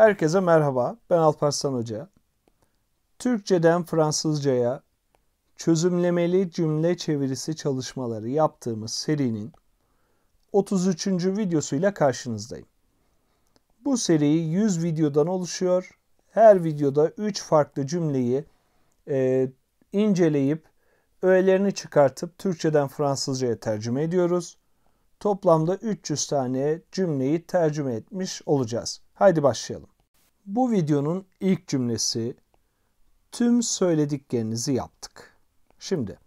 Herkese merhaba. Ben Alparslan Hoca. Türkçeden Fransızcaya çözümlemeli cümle çevirisi çalışmaları yaptığımız serinin 33. videosuyla karşınızdayım. Bu seri 100 videodan oluşuyor. Her videoda 3 farklı cümleyi e, inceleyip öğelerini çıkartıp Türkçeden Fransızcaya tercüme ediyoruz. Toplamda 300 tane cümleyi tercüme etmiş olacağız. Haydi başlayalım. Bu videonun ilk cümlesi tüm söylediklerinizi yaptık. Şimdi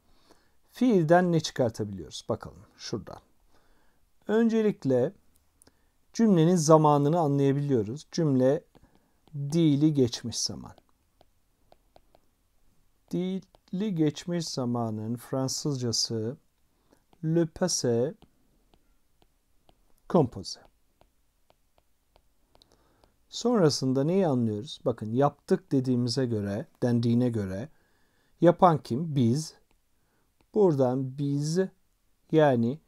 fiilden ne çıkartabiliyoruz? Bakalım şuradan. Öncelikle cümlenin zamanını anlayabiliyoruz. Cümle dili geçmiş zaman. Dili geçmiş zamanın Fransızcası le passé composé. Sonrasında neyi anlıyoruz? Bakın yaptık dediğimize göre, dendiğine göre yapan kim? Biz. Buradan biz yani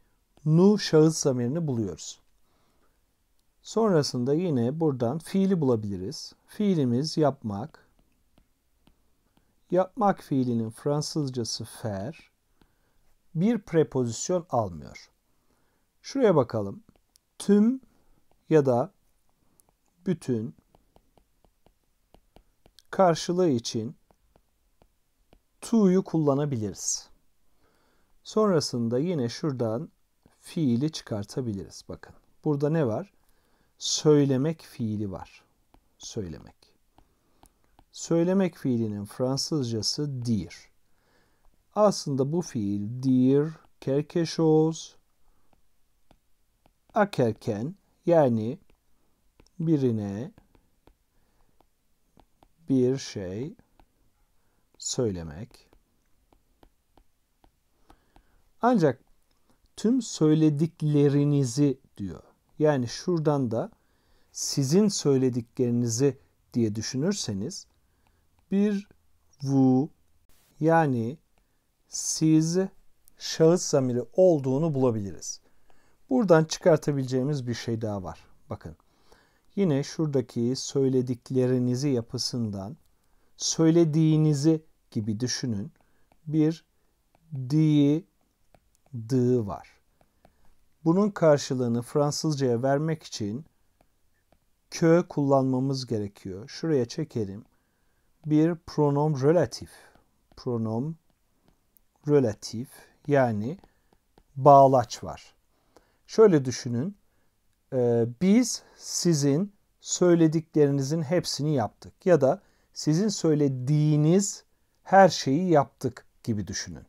nu şahıs zamirini buluyoruz. Sonrasında yine buradan fiili bulabiliriz. Fiilimiz yapmak. Yapmak fiilinin Fransızcası faire. Bir prepozisyon almıyor. Şuraya bakalım. Tüm ya da bütün karşılığı için to'yu kullanabiliriz. Sonrasında yine şuradan fiili çıkartabiliriz. Bakın burada ne var? Söylemek fiili var. Söylemek. Söylemek fiilinin Fransızcası dir. Aslında bu fiil dir quelque chose, akerken yani birine bir şey söylemek. Ancak tüm söylediklerinizi diyor. Yani şuradan da sizin söylediklerinizi diye düşünürseniz bir vu yani siz şahıs zamiri olduğunu bulabiliriz. Buradan çıkartabileceğimiz bir şey daha var. Bakın yine şuradaki söylediklerinizi yapısından söylediğinizi gibi düşünün. Bir di dı var. Bunun karşılığını Fransızcaya vermek için kö kullanmamız gerekiyor. Şuraya çekelim. Bir pronom relatif. Pronom relatif yani bağlaç var. Şöyle düşünün e, biz sizin söylediklerinizin hepsini yaptık ya da sizin söylediğiniz her şeyi yaptık gibi düşünün.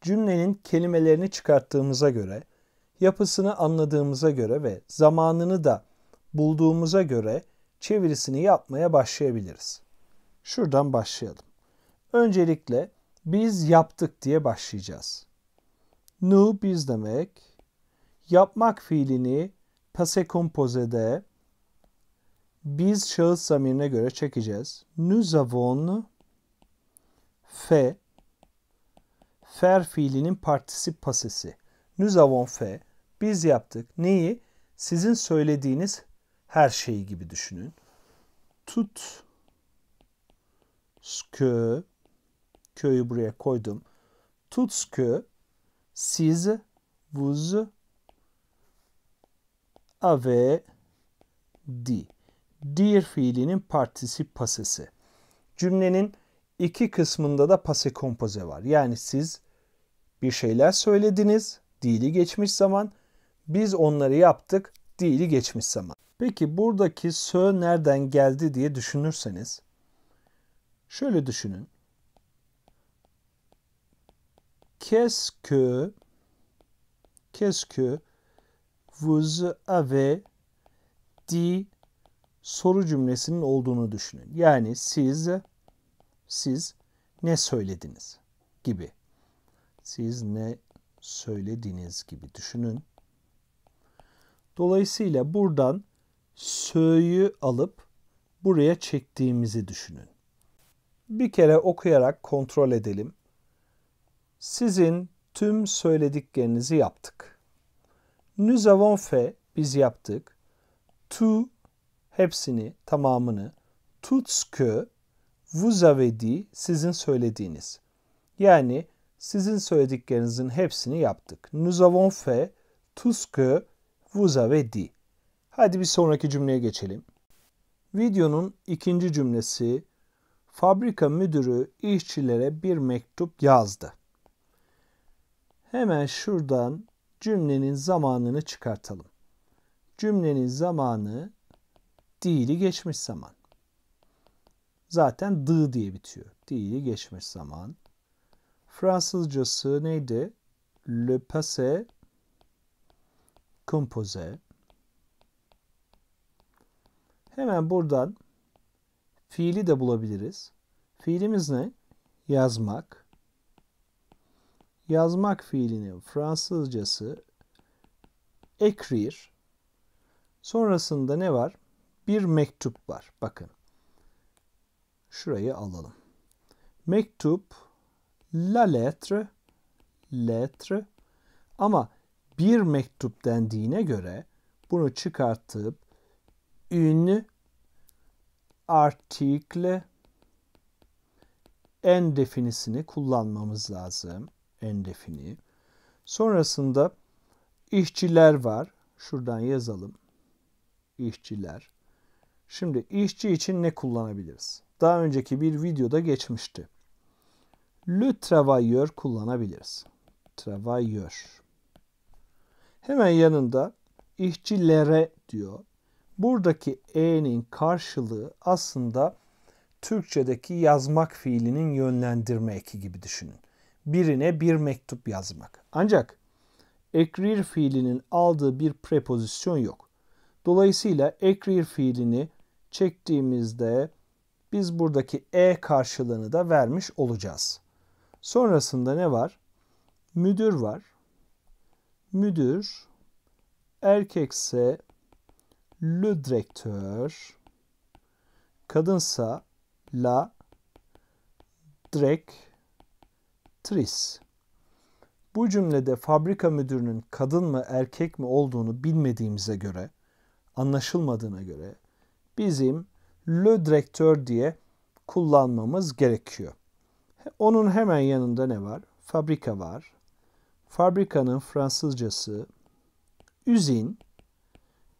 Cümlenin kelimelerini çıkarttığımıza göre, yapısını anladığımıza göre ve zamanını da bulduğumuza göre çevirisini yapmaya başlayabiliriz. Şuradan başlayalım. Öncelikle biz yaptık diye başlayacağız. Nu biz demek, yapmak fiilini passé composé'de biz şahıs zamirine göre çekeceğiz. Nous avons fait fer fiilinin partisip pasesi. Nous avons fait biz yaptık. Neyi? Sizin söylediğiniz her şeyi gibi düşünün. Tut skö köyü buraya koydum. Tut skö siz vuz ave di. Dir fiilinin particip pasesi. Cümlenin iki kısmında da pase kompoze var. Yani siz bir şeyler söylediniz, dili geçmiş zaman. Biz onları yaptık, dili geçmiş zaman. Peki buradaki sö nereden geldi diye düşünürseniz şöyle düşünün. Qu'est-ce que qu'est-ce que vous avez di soru cümlesinin olduğunu düşünün. Yani siz siz ne söylediniz gibi. Siz ne söylediğiniz gibi düşünün. Dolayısıyla buradan söyü alıp buraya çektiğimizi düşünün. Bir kere okuyarak kontrol edelim. Sizin tüm söylediklerinizi yaptık. Nous avons fait biz yaptık. Tout hepsini, tamamını. Tout ce que vous avez dit sizin söylediğiniz. Yani sizin söylediklerinizin hepsini yaptık. Nous avons fait tout ce que vous avez dit. Hadi bir sonraki cümleye geçelim. Videonun ikinci cümlesi fabrika müdürü işçilere bir mektup yazdı. Hemen şuradan cümlenin zamanını çıkartalım. Cümlenin zamanı dili geçmiş zaman. Zaten dı diye bitiyor. Dili geçmiş zaman. Fransızcası neydi? Le passé composé. Hemen buradan fiili de bulabiliriz. Fiilimiz ne? Yazmak yazmak fiilinin Fransızcası écrire. Sonrasında ne var? Bir mektup var. Bakın. Şurayı alalım. Mektup, la lettre, lettre. Ama bir mektup dendiğine göre bunu çıkartıp une article en definisini kullanmamız lazım endefini. Sonrasında işçiler var. Şuradan yazalım. İşçiler. Şimdi işçi için ne kullanabiliriz? Daha önceki bir videoda geçmişti. Le travailleur kullanabiliriz. Travailleur. Hemen yanında işçilere diyor. Buradaki e'nin karşılığı aslında Türkçedeki yazmak fiilinin yönlendirme eki gibi düşünün birine bir mektup yazmak. Ancak ekrir fiilinin aldığı bir prepozisyon yok. Dolayısıyla ekrir fiilini çektiğimizde biz buradaki e karşılığını da vermiş olacağız. Sonrasında ne var? Müdür var. Müdür erkekse le direktör, kadınsa la direkt tris. Bu cümlede fabrika müdürünün kadın mı erkek mi olduğunu bilmediğimize göre, anlaşılmadığına göre bizim le direktör diye kullanmamız gerekiyor. Onun hemen yanında ne var? Fabrika var. Fabrikanın Fransızcası üzin.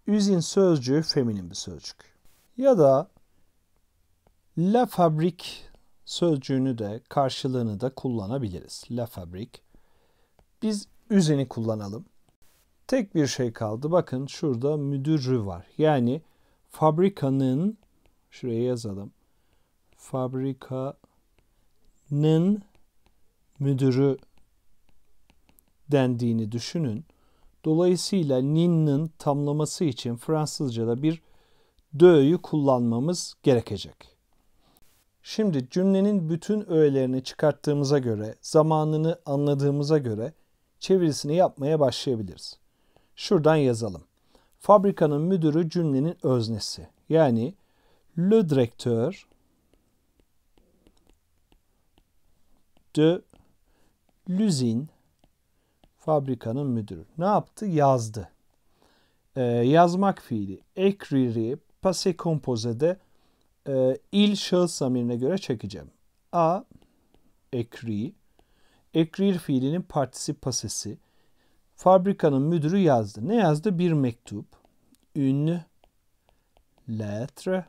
Üzin sözcüğü feminin bir sözcük. Ya da la fabrique sözcüğünü de karşılığını da kullanabiliriz. La Fabrique. Biz üzeni kullanalım. Tek bir şey kaldı. Bakın şurada müdürü var. Yani fabrikanın şuraya yazalım. Fabrikanın müdürü dendiğini düşünün. Dolayısıyla nin'nin tamlaması için Fransızca'da bir dö'yü kullanmamız gerekecek. Şimdi cümlenin bütün öğelerini çıkarttığımıza göre, zamanını anladığımıza göre çevirisini yapmaya başlayabiliriz. Şuradan yazalım. Fabrikanın müdürü cümlenin öznesi. Yani le directeur de l'usine fabrikanın müdürü. Ne yaptı? Yazdı. Ee, yazmak fiili. Ecrire, passé composé de e, il şahıs zamirine göre çekeceğim. A ekri ekrir fiilinin partisipasesi Fabrikanın müdürü yazdı. Ne yazdı? Bir mektup. Ünlü lettre.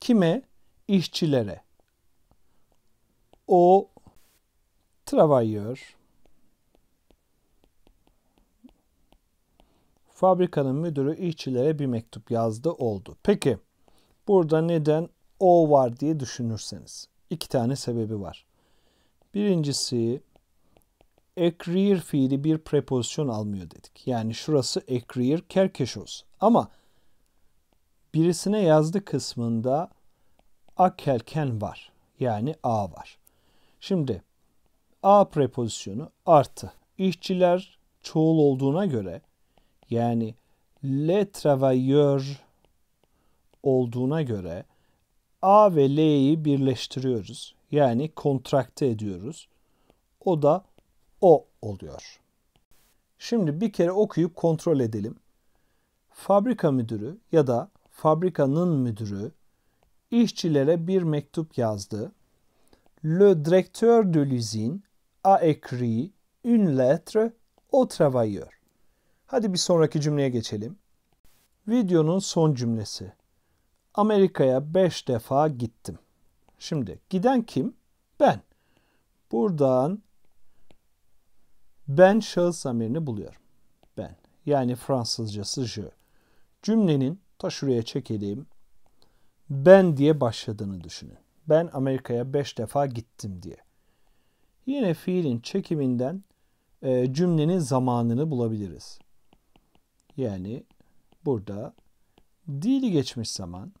Kime? İşçilere. O travailleur. Fabrikanın müdürü işçilere bir mektup yazdı oldu. Peki. Burada neden o var diye düşünürseniz. iki tane sebebi var. Birincisi ekrir fiili bir prepozisyon almıyor dedik. Yani şurası ekrir kerkeşos. Ama birisine yazdı kısmında akelken var. Yani a var. Şimdi a prepozisyonu artı. İşçiler çoğul olduğuna göre yani le travailleur olduğuna göre A ve L'yi birleştiriyoruz. Yani kontrakte ediyoruz. O da O oluyor. Şimdi bir kere okuyup kontrol edelim. Fabrika müdürü ya da fabrikanın müdürü işçilere bir mektup yazdı. Le directeur de l'usine a écrit une lettre au travailleur. Hadi bir sonraki cümleye geçelim. Videonun son cümlesi. Amerika'ya 5 defa gittim. Şimdi giden kim? Ben. Buradan ben şahıs amirini buluyorum. Ben. Yani Fransızcası je. Cümlenin ta şuraya çekeleyim. Ben diye başladığını düşünün. Ben Amerika'ya 5 defa gittim diye. Yine fiilin çekiminden e, cümlenin zamanını bulabiliriz. Yani burada dili geçmiş zaman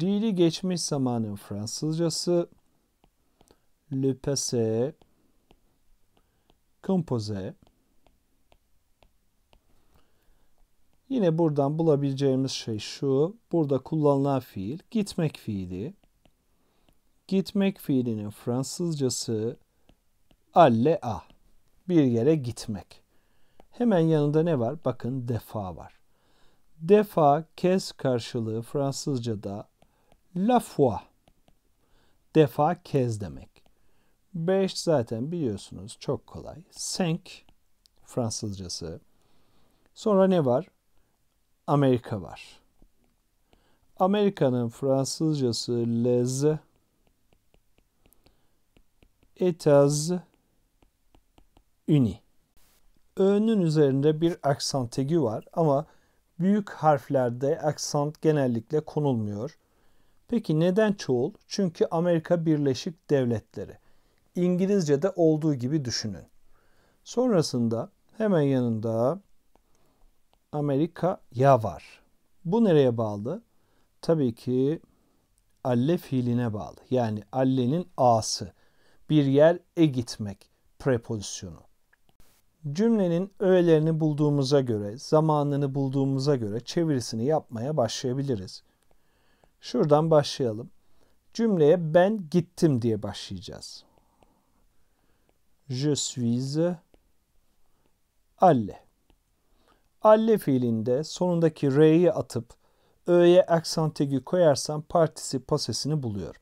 Dili geçmiş zamanın Fransızcası le passé composé Yine buradan bulabileceğimiz şey şu. Burada kullanılan fiil gitmek fiili. Gitmek fiilinin Fransızcası alle a. Bir yere gitmek. Hemen yanında ne var? Bakın defa var. Defa kez karşılığı Fransızca'da La fois. Defa kez demek. Beş zaten biliyorsunuz çok kolay. Cinq Fransızcası. Sonra ne var? Amerika var. Amerika'nın Fransızcası les États-Unis. Ö'nün üzerinde bir aksant tegi var ama büyük harflerde aksant genellikle konulmuyor. Peki neden çoğul? Çünkü Amerika Birleşik Devletleri. İngilizce'de olduğu gibi düşünün. Sonrasında hemen yanında Amerika ya var. Bu nereye bağlı? Tabii ki alle fiiline bağlı. Yani alle'nin a'sı. Bir yer e gitmek prepozisyonu. Cümlenin öğelerini bulduğumuza göre, zamanını bulduğumuza göre çevirisini yapmaya başlayabiliriz. Şuradan başlayalım. Cümleye ben gittim diye başlayacağız. Je suis alle. Alle fiilinde sonundaki r'yi atıp ö'ye aksantegi koyarsam partisi pasesini buluyorum.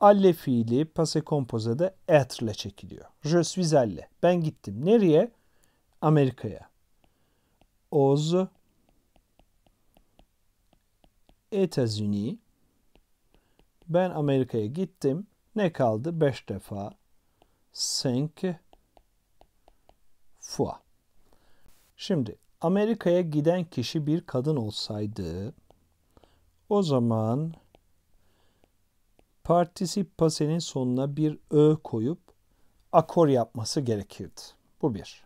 Alle fiili pase kompozede être ile çekiliyor. Je suis alle. Ben gittim. Nereye? Amerika'ya. Oz états Ben Amerika'ya gittim. Ne kaldı? Beş defa. Cinq fois. Şimdi Amerika'ya giden kişi bir kadın olsaydı o zaman partisip sonuna bir ö koyup akor yapması gerekirdi. Bu bir.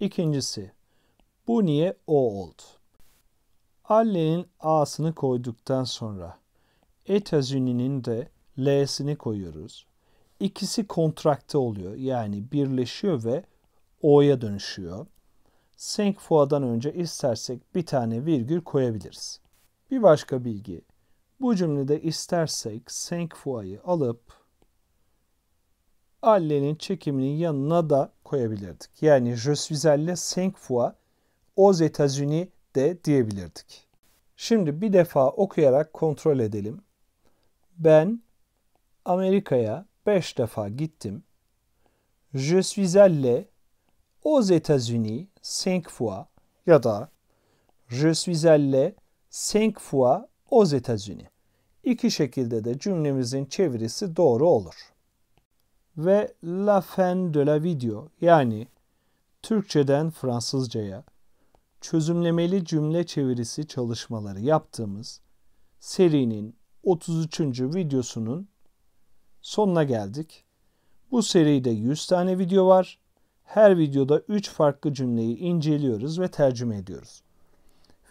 İkincisi bu niye o oldu? Halle'nin A'sını koyduktan sonra etazüninin de L'sini koyuyoruz. İkisi kontrakte oluyor. Yani birleşiyor ve O'ya dönüşüyor. Senk Senkfua'dan önce istersek bir tane virgül koyabiliriz. Bir başka bilgi. Bu cümlede istersek senk senkfua'yı alıp alle'nin çekiminin yanına da koyabilirdik. Yani je suis allé senk fois aux États-Unis de diyebilirdik. Şimdi bir defa okuyarak kontrol edelim. Ben Amerika'ya 5 defa gittim. Je suis allé aux États-Unis 5 fois ya da Je suis allé 5 fois aux États-Unis. İki şekilde de cümlemizin çevirisi doğru olur. Ve la fin de la video yani Türkçeden Fransızcaya çözümlemeli cümle çevirisi çalışmaları yaptığımız serinin 33. videosunun sonuna geldik. Bu seride 100 tane video var. Her videoda 3 farklı cümleyi inceliyoruz ve tercüme ediyoruz.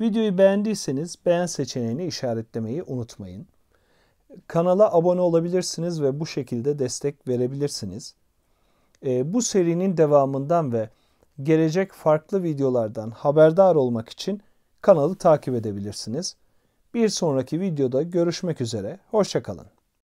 Videoyu beğendiyseniz beğen seçeneğini işaretlemeyi unutmayın. Kanala abone olabilirsiniz ve bu şekilde destek verebilirsiniz. Ee, bu serinin devamından ve gelecek farklı videolardan haberdar olmak için kanalı takip edebilirsiniz. Bir sonraki videoda görüşmek üzere, hoşçakalın.